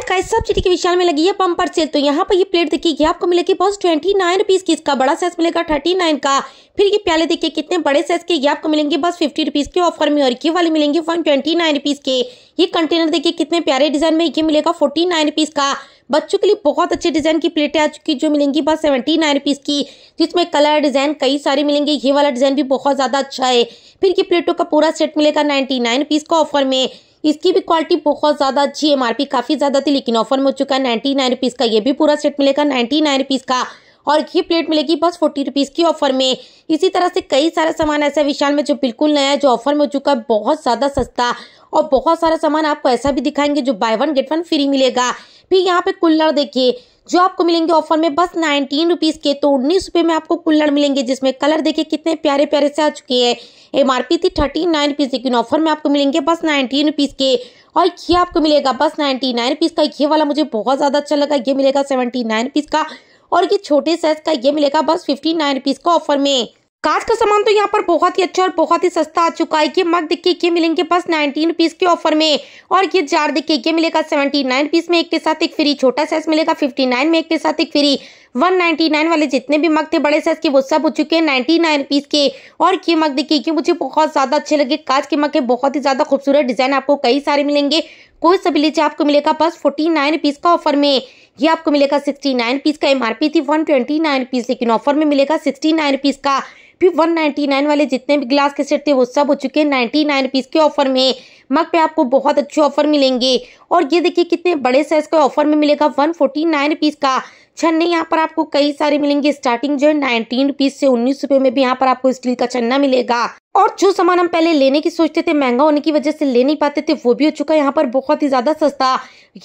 flat का सब के विशाल में लगी है पंपर सेल तो यहाँ पर ये प्लेट देखिए कि आपको मिलेगी बस ट्वेंटी नाइन रुपीज की इसका बड़ा साइज मिलेगा थर्टी नाइन का फिर ये प्याले देखिए कितने बड़े साइज के ये आपको मिलेंगे बस फिफ्टी रुपीज के ऑफर में और ये वाले मिलेंगे वन ट्वेंटी नाइन रुपीज के ये कंटेनर देखिए कितने प्यारे डिजाइन में ये मिलेगा फोर्टी नाइन रुपीज का बच्चों के लिए बहुत अच्छे डिजाइन की प्लेटें आ चुकी जो मिलेंगी बस सेवेंटी नाइन रुपीज की जिसमें कलर डिजाइन कई सारे मिलेंगे ये वाला डिजाइन भी बहुत ज्यादा अच्छा है फिर ये प्लेटों का पूरा सेट मिलेगा नाइन्टी नाइन रुपीज का ऑफर में इसकी भी क्वालिटी बहुत ज़्यादा अच्छी एम काफ़ी ज़्यादा थी लेकिन ऑफर में हो चुका है नाइन्टी नाइन रुपीज़ का ये भी पूरा सेट मिलेगा नाइनटी नाइन रुपीज़ का और ये प्लेट मिलेगी बस फोर्टी रुपीज़ की ऑफर में इसी तरह से कई सारे सामान ऐसे विशाल में जो बिल्कुल नया है जो ऑफर में हो चुका है बहुत ज़्यादा सस्ता और बहुत सारा सामान आपको ऐसा भी दिखाएंगे जो buy one get one free मिलेगा फिर यहाँ पे कुल्लर देखिए जो आपको मिलेंगे ऑफर में बस नाइनटीन रुपीज के तो उन्नीस रुपए में आपको कुल्लड़ मिलेंगे जिसमें कलर देखिए कितने प्यारे प्यारे से आ चुके हैं एमआरपी थी थर्टी नाइन रुपीज लेकिन ऑफर में आपको मिलेंगे बस नाइनटीन रुपीज के और ये आपको मिलेगा बस नाइनटी नाइन रुपीज का ये वाला मुझे बहुत ज्यादा अच्छा लगा ये मिलेगा सेवेंटी नाइन रुपीज का और ये छोटे साइज का ये मिलेगा बस फिफ्टी नाइन रुपीज का ऑफर में कांच का सामान तो यहाँ पर बहुत ही अच्छा और बहुत ही सस्ता आ चुका है ये मग देखिए के मिलेंगे बस 19 पीस के ऑफर में और ये जार देखिए के मिलेगा 79 पीस में एक के साथ एक फ्री छोटा साइज मिलेगा 59 में एक के साथ एक फ्री 199 वाले जितने भी मग थे बड़े साइज के वो सब हो चुके हैं 99 पीस के और ये मग देखिए कि मुझे बहुत ज़्यादा अच्छे लगे कांच के मग के बहुत ही ज़्यादा खूबसूरत डिज़ाइन आपको कई सारे मिलेंगे कोई सभी लीजिए आपको मिलेगा बस फोर्टी नाइन का ऑफर में ये आपको मिलेगा सिक्सटी नाइन पीस का एमआरपी थी वन ट्वेंटी नाइन पीस लेकिन ऑफर में मिलेगा सिक्सटी नाइन पीस का फिर वन नाइन्टी नाइन वाले जितने भी ग्लास के सेट थे वो सब हो चुके हैं नाइन्टी नाइन रुपीज़ के ऑफर में मग पे आपको बहुत अच्छे ऑफर मिलेंगे और ये देखिए कितने बड़े साइज का ऑफर में मिलेगा वन फोर्टी नाइन रुपीज़ का छन्ने यहाँ पर आपको कई सारे मिलेंगे स्टार्टिंग जो है नाइनटीन रुपीज से उन्नीस रुपए में भी यहाँ पर आपको स्टील का छन्ना मिलेगा और जो सामान हम पहले लेने की सोचते थे महंगा होने की वजह से ले नहीं पाते थे वो भी हो चुका है यहाँ पर बहुत ही ज्यादा सस्ता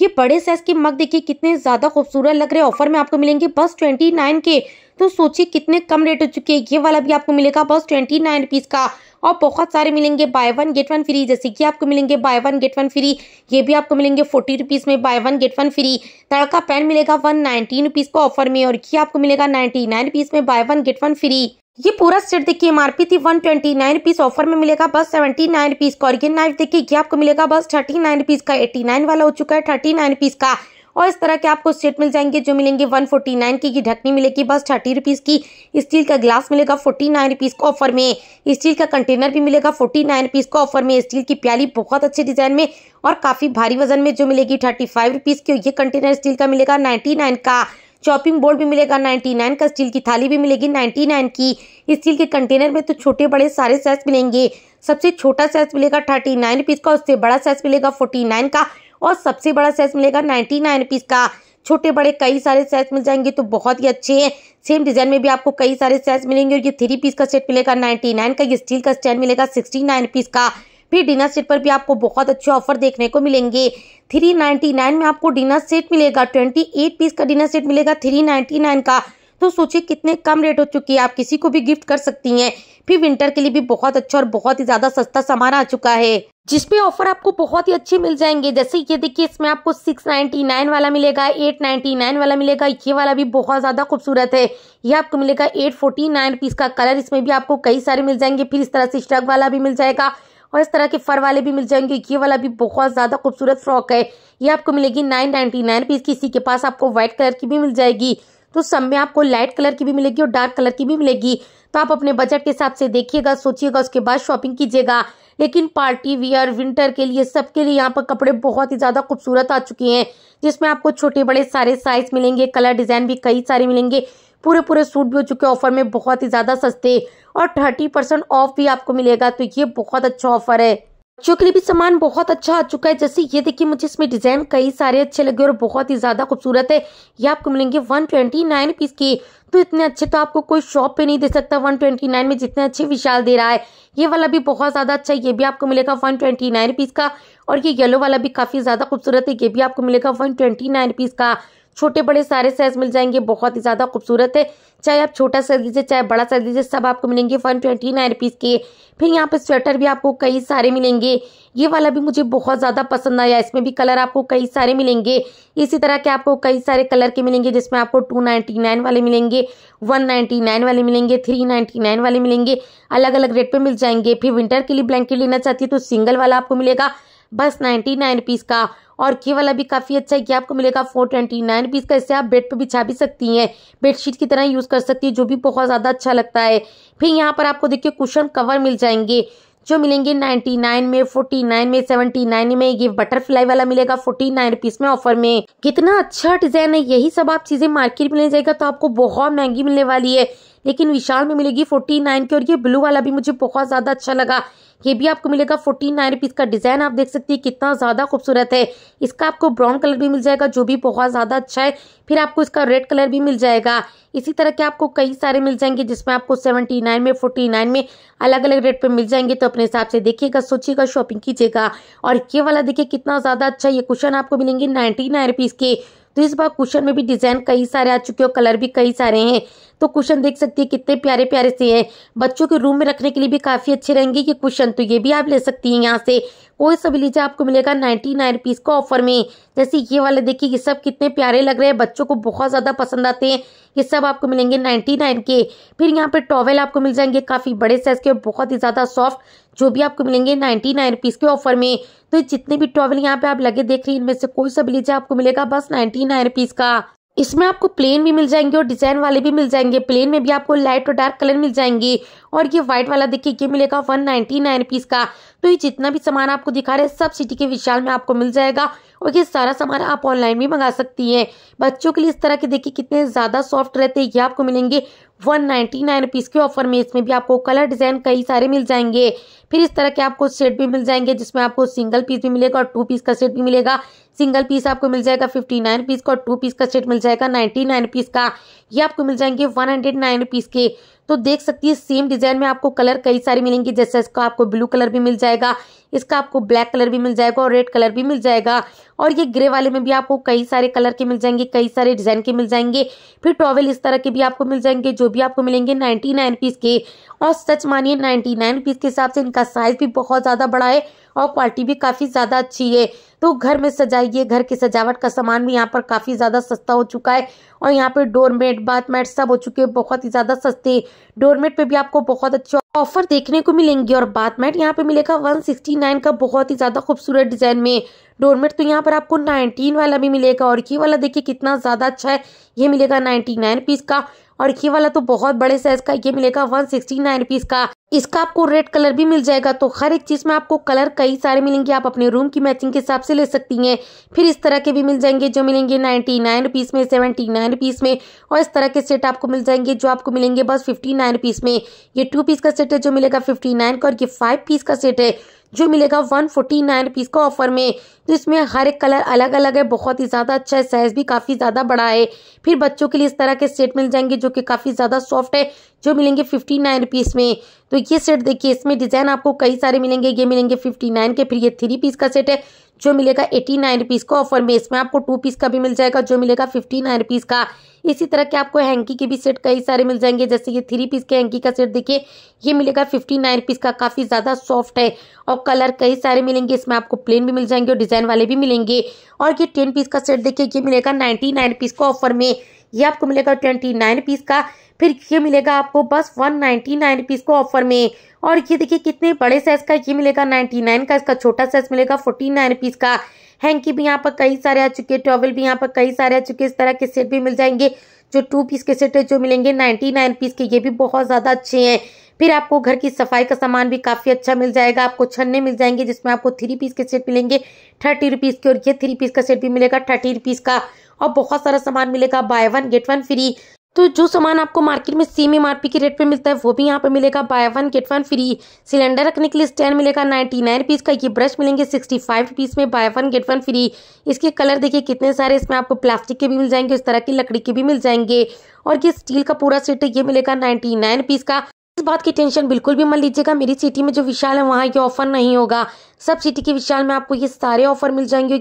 ये बड़े साइज के मग देखिए कितने ज्यादा खूबसूरत लग रहे हैं ऑफर में आपको मिलेंगे बस ट्वेंटी नाइन के तो सोचिए कितने कम रेट हो चुके हैं ये वाला भी आपको मिलेगा बस ट्वेंटी नाइन रुपीज का और बहुत सारे मिलेंगे buy one get one free जैसे कि आपको मिलेंगे buy one get one free ये भी आपको मिलेंगे फोर्टी रुपीज़ में buy one get one free तड़का पेन मिलेगा वन नाइनटीन रुपीज़ को ऑफर में और ये आपको मिलेगा नाइन्टी नाइन रुपीज़ में buy one get one free ये पूरा सेट देखिए एमआरपी थी one twenty nine rupees offer में मिलेगा बस सेवेंटी नाइन रुपीज का और ये नाइफ देखिए ये आपको मिलेगा बस थर्टी नाइन रुपीज का एट्टी नाइन वाला हो चुका है थर्टी नाइन रुपीज का और इस तरह के आपको सेट मिल जाएंगे जो मिलेंगे वन फोर्टी नाइन की ढकनी मिलेगी बस थर्टी रुपीज़ की स्टील का ग्लास मिलेगा फोर्टी नाइन रुपीज़ को ऑफर में स्टील का कंटेनर भी मिलेगा फोर्टी नाइन रुपीज़ को ऑफर में स्टील की प्याली बहुत अच्छे डिज़ाइन में और काफ़ी भारी वजन में जो मिलेगी थर्टी फाइव रुपीज़ की ये कंटेनर स्टील का मिलेगा नाइन्टी नाइन का चॉपिंग बोर्ड भी मिलेगा 99 का स्टील की थाली भी मिलेगी 99 की स्टील के कंटेनर में तो छोटे बड़े सारे साइज मिलेंगे सबसे छोटा साइज मिलेगा थर्टी नाइन रुपीज़ का उससे बड़ा साइज मिलेगा फोर्टी नाइन का और सबसे बड़ा सेट मिलेगा नाइन्टी नाइन रुपीज़ का छोटे बड़े कई सारे सेट मिल जाएंगे तो बहुत ही अच्छे हैं सेम डिज़ाइन में भी आपको कई सारे सेट्स मिलेंगे और ये थ्री पीस का सेट मिलेगा नाइन्टी नाइन का ये स्टील का स्टैंड मिलेगा सिक्सटी नाइन रुपीज़ का फिर डिनर सेट पर भी आपको बहुत अच्छे ऑफर देखने को मिलेंगे थ्री नाइन्टी नाइन में आपको डिनर सेट मिलेगा ट्वेंटी एट पीस का डिनर सेट मिलेगा थ्री नाइन्टी नाइन का तो सोचिए कितने कम रेट हो चुकी है आप किसी को भी गिफ्ट कर सकती हैं फिर विंटर के लिए भी बहुत अच्छा और बहुत ही ज़्यादा सस्ता सामान आ चुका है जिसपे ऑफर आपको बहुत ही अच्छे मिल जाएंगे जैसे ये देखिए इसमें आपको सिक्स नाइन्टी नाइन वाला मिलेगा एट नाइन्टी नाइन वाला मिलेगा ये वाला भी बहुत ज़्यादा खूबसूरत है ये आपको मिलेगा एट फोर्टी नाइन रुपीज़ का कलर इसमें भी आपको कई सारे मिल जाएंगे फिर इस तरह से स्ट्रक वाला भी मिल जाएगा और इस तरह के फर वाले भी मिल जाएंगे ये वाला भी बहुत ज़्यादा खूबसूरत फ्रॉक है ये आपको मिलेगी नाइन नाइन्टी नाइन रुपीज़ किसी के पास आपको व्हाइट कलर की भी मिल जाएगी तो सब में आपको लाइट कलर की भी मिलेगी और डार्क कलर की भी मिलेगी तो आप अपने बजट के हिसाब से देखिएगा सोचिएगा उसके बाद शॉपिंग कीजिएगा लेकिन पार्टी वियर विंटर के लिए सबके लिए यहाँ पर कपड़े बहुत ही ज़्यादा खूबसूरत आ चुके हैं जिसमें आपको छोटे बड़े सारे साइज मिलेंगे कलर डिज़ाइन भी कई सारे मिलेंगे पूरे पूरे सूट भी हो चुके ऑफर में बहुत ही ज़्यादा सस्ते और थर्टी परसेंट ऑफ भी आपको मिलेगा तो ये बहुत अच्छा ऑफर है बच्चों के लिए भी सामान बहुत अच्छा आ चुका है जैसे ये देखिए मुझे इसमें डिजाइन कई सारे अच्छे लगे और बहुत ही ज्यादा खूबसूरत है ये आपको मिलेंगे वन ट्वेंटी नाइन पीस की दोस्तों इतने अच्छे तो आपको कोई शॉप पे नहीं दे सकता 129 में जितने अच्छे विशाल दे रहा है ये वाला भी बहुत ज़्यादा अच्छा है ये भी आपको मिलेगा वन ट्वेंटी नाइन रुपीज़ का और ये येलो वाला भी काफ़ी ज़्यादा खूबसूरत है ये भी आपको मिलेगा वन ट्वेंटी नाइन रुपीज़ का छोटे बड़े सारे साइज मिल जाएंगे बहुत ही ज़्यादा खूबसूरत है चाहे आप छोटा साइज लीजिए चाहे बड़ा साइज लीजिए सब आपको मिलेंगे वन ट्वेंटी नाइन रुपीज़ के फिर यहाँ पर स्वेटर भी आपको कई सारे मिलेंगे ये वाला भी मुझे बहुत ज़्यादा पसंद आया इसमें भी कलर आपको कई सारे मिलेंगे इसी तरह के आपको कई सारे कलर के मिलेंगे जिसमें आपको टू नाइन्टी नाइन वाले मिलेंगे वन नाइन्टी नाइन वाले मिलेंगे थ्री नाइन्टी नाइन वाले मिलेंगे अलग अलग रेट पर मिल जाएंगे फिर विंटर के लिए ब्लैंकेट लेना चाहती है तो सिंगल वाला आपको मिलेगा बस नाइन्टी नाइन पीस का और ये वाला भी काफ़ी अच्छा है कि आपको मिलेगा फोर ट्वेंटी नाइन पीस का इससे आप बेड पर बिछा भी सकती हैं बेडशीट की तरह यूज़ कर सकती है जो भी बहुत ज़्यादा अच्छा लगता है फिर यहाँ पर आपको देखिए कुशन कवर मिल जाएंगे जो मिलेंगे नाइनटी नाइन में फोर्टी नाइन में सेवेंटी नाइन में ये बटरफ्लाई वाला मिलेगा फोर्टी नाइन रुपीज में ऑफर में कितना अच्छा डिजाइन है यही सब आप चीजें मार्केट में ले जाएगा तो आपको बहुत महंगी मिलने वाली है लेकिन विशाल में मिलेगी फोर्टी नाइन की और ये ब्लू वाला भी मुझे बहुत ज्यादा अच्छा लगा ये भी आपको मिलेगा फोर्टी नाइन रुपीज़ का डिज़ाइन आप देख सकती है कितना ज़्यादा खूबसूरत है इसका आपको ब्राउन कलर भी मिल जाएगा जो भी बहुत ज़्यादा अच्छा है फिर आपको इसका रेड कलर भी मिल जाएगा इसी तरह के आपको कई सारे मिल जाएंगे जिसमें आपको सेवेंटी नाइन में फोर्टी नाइन में अलग अलग रेट पे मिल जाएंगे तो अपने हिसाब से देखिएगा सोचिएगा शॉपिंग कीजिएगा और ये वाला देखिए कितना ज़्यादा अच्छा ये कुशन आपको मिलेंगे नाइन्टी नाइन रुपीज़ के तो इस बार कुशन में भी डिज़ाइन कई सारे आ चुके हैं कलर भी कई सारे हैं तो कुशन देख सकती है कितने प्यारे प्यारे से हैं बच्चों के रूम में रखने के लिए भी काफ़ी अच्छे रहेंगे ये कुशन तो ये भी आप ले सकती हैं यहाँ से कोई सा भी लीजिए आपको मिलेगा नाइन्टी नाइन रुपीज़ का ऑफर में जैसे ये वाले देखिए ये सब कितने प्यारे लग रहे हैं बच्चों को बहुत ज़्यादा पसंद आते हैं ये सब आपको मिलेंगे नाइन्टी नाइन के फिर यहाँ पे टॉवेल आपको मिल जाएंगे काफ़ी बड़े साइज़ के और बहुत ही ज़्यादा सॉफ्ट जो भी आपको मिलेंगे नाइन्टी नाइन रुपीज़ के ऑफर में तो जितने भी टॉवेल यहाँ पे आप लगे देख रहे हैं इनमें से कोई सा भी लीजिए आपको मिलेगा बस नाइन्टी नाइन रुपीज़ का इसमें आपको प्लेन भी मिल जाएंगे और डिजाइन वाले भी मिल जाएंगे प्लेन में भी आपको लाइट और डार्क कलर मिल जाएंगे और ये व्हाइट वाला देखिए ये मिलेगा वन नाइनटी नाइन पीस का तो ये जितना भी सामान आपको दिखा रहे हैं सब सिटी के विशाल में आपको मिल जाएगा और ये सारा सामान आप ऑनलाइन भी मंगा सकती हैं बच्चों के लिए इस तरह के देखिए कितने ज़्यादा सॉफ्ट रहते हैं ये आपको मिलेंगे वन नाइनटी नाइन रुपीज़ के ऑफर में इसमें भी आपको कलर डिज़ाइन कई सारे मिल जाएंगे फिर इस तरह के आपको सेट भी मिल जाएंगे जिसमें आपको सिंगल पीस भी मिलेगा और टू पीस का सेट भी मिलेगा सिंगल पीस आपको मिल जाएगा फिफ्टी नाइन पीस का टू पीस का सेट मिल जाएगा नाइन्टी नाइन पीस का ये आपको मिल जाएंगे वन हंड्रेड नाइन रुपीज़ के तो देख सकती है सेम डिज़ाइन में आपको कलर कई सारे मिलेंगे जैसे इसका आपको ब्लू कलर भी मिल जाएगा इसका आपको ब्लैक कलर भी मिल जाएगा और रेड कलर भी मिल जाएगा और ये ग्रे वाले में भी आपको कई सारे कलर के मिल जाएंगे कई सारे डिज़ाइन के मिल जाएंगे फिर टॉवल इस तरह के भी आपको मिल जाएंगे जो भी आपको मिलेंगे नाइन्टी नाइन पीस के और सच मानिए नाइन्टी नाइन पीस के हिसाब से इनका साइज़ भी बहुत ज़्यादा बड़ा है और क्वालिटी भी काफ़ी ज़्यादा अच्छी है तो घर में सजाइए घर की सजावट का सामान भी यहाँ पर काफ़ी ज़्यादा सस्ता हो चुका है और यहाँ पर डोर बेड बाथ मैट सब हो चुके हैं बहुत ही ज़्यादा सस्ते डोरमेट पे भी आपको बहुत अच्छे ऑफर देखने को मिलेंगे और बाथ मैट यहाँ पे मिलेगा 169 का बहुत ही ज़्यादा खूबसूरत डिज़ाइन में डोरमेट तो यहाँ पर आपको 19 वाला भी मिलेगा और ये वाला देखिए कितना ज़्यादा अच्छा है ये मिलेगा 99 पीस का और ये वाला तो बहुत बड़े साइज का ये मिलेगा वन सिक्सटी नाइन रुपीज का इसका आपको रेड कलर भी मिल जाएगा तो हर एक चीज में आपको कलर कई सारे मिलेंगे आप अपने रूम की मैचिंग के हिसाब से ले सकती हैं फिर इस तरह के भी मिल जाएंगे जो मिलेंगे नाइनटी नाइन रुपीज में सेवेंटी नाइन रुपीज में और इस तरह के सेट आपको मिल जाएंगे जो आपको मिलेंगे बस फिफ्टी नाइन रुपीज में ये टू पीस का सेट है जो मिलेगा फिफ्टी नाइन का और ये फाइव पीस का सेट है जो मिलेगा वन फोर्टी नाइन रुपीज़ का ऑफर में तो इसमें हर एक कलर अलग अलग है बहुत ही ज़्यादा अच्छा है साइज़ भी काफ़ी ज़्यादा बड़ा है फिर बच्चों के लिए इस तरह के सेट मिल जाएंगे जो कि काफ़ी ज़्यादा सॉफ्ट है जो मिलेंगे फिफ्टी नाइन रुपीज़ में तो ये सेट देखिए इसमें डिज़ाइन आपको कई सारे मिलेंगे ये मिलेंगे फिफ्टी नाइन के फिर ये थ्री पीस का सेट है जो मिलेगा एटी नाइन रुपीज़ का ऑफर में इसमें आपको टू पीस का भी मिल जाएगा जो मिलेगा फिफ्टी नाइन रुपीज़ का इसी तरह के आपको हैंकी के भी सेट कई सारे मिल जाएंगे जैसे ये थ्री पीस के हैंकी का सेट देखिए ये मिलेगा फिफ्टी नाइन रुपीज़ का काफ़ी ज़्यादा सॉफ्ट है और कलर कई सारे मिलेंगे इसमें आपको प्लेन भी मिल जाएंगे और डिज़ाइन वाले भी मिलेंगे और ये टेन पीस का सेट देखिए ये मिलेगा नाइन्टी नाइन रुपीज़ का ऑफर में ये आपको मिलेगा ट्वेंटी नाइन रुपीज़ का फिर ये मिलेगा आपको बस वन नाइन्टी नाइन रुपीज़ को ऑफर में और ये देखिए कितने बड़े साइज़ का ये मिलेगा नाइन्टी नाइन का इसका छोटा साइज़ मिलेगा फोर्टी नाइन रुपीज़ का हैंकी भी यहाँ पर कई सारे आ चुके हैं टॉवल भी यहाँ पर कई सारे आ चुके हैं इस तरह के सेट भी मिल जाएंगे जो टू पीस के सेट है जो मिलेंगे नाइन्टी नाइन पीस के ये भी बहुत ज़्यादा अच्छे हैं फिर आपको घर की सफाई का सामान भी काफ़ी अच्छा मिल जाएगा आपको छन्ने मिल जाएंगे जिसमें आपको थ्री पीस के सेट मिलेंगे थर्टी रुपीज़ के और ये थ्री पीस का सेट भी मिलेगा थर्टी रुपीज़ का और बहुत सारा सामान मिलेगा buy one get one free तो जो सामान आपको मार्केट में सेम एम आर पी के रेट पे मिलता है वो भी यहाँ पे मिलेगा buy one get one free cylinder रखने के लिए स्टैंड मिलेगा नाइन्टी नाइन रुपीज़ का ये ब्रश मिलेंगे सिक्सटी फाइव रुपीज़ में buy one get one free इसके कलर देखिए कितने सारे इसमें आपको प्लास्टिक के भी मिल जाएंगे इस तरह की लकड़ी के भी मिल जाएंगे और ये स्टील का पूरा सेट ये मिलेगा नाइन्टी नाइन रुपीज़ का इस बात की टेंशन बिल्कुल भी मत लीजिएगा मेरी सिटी में जो विशाल है वहाँ ये ऑफर नहीं होगा सब सिटी के विशाल में आपको ये सारे ऑफर मिल जाएंगे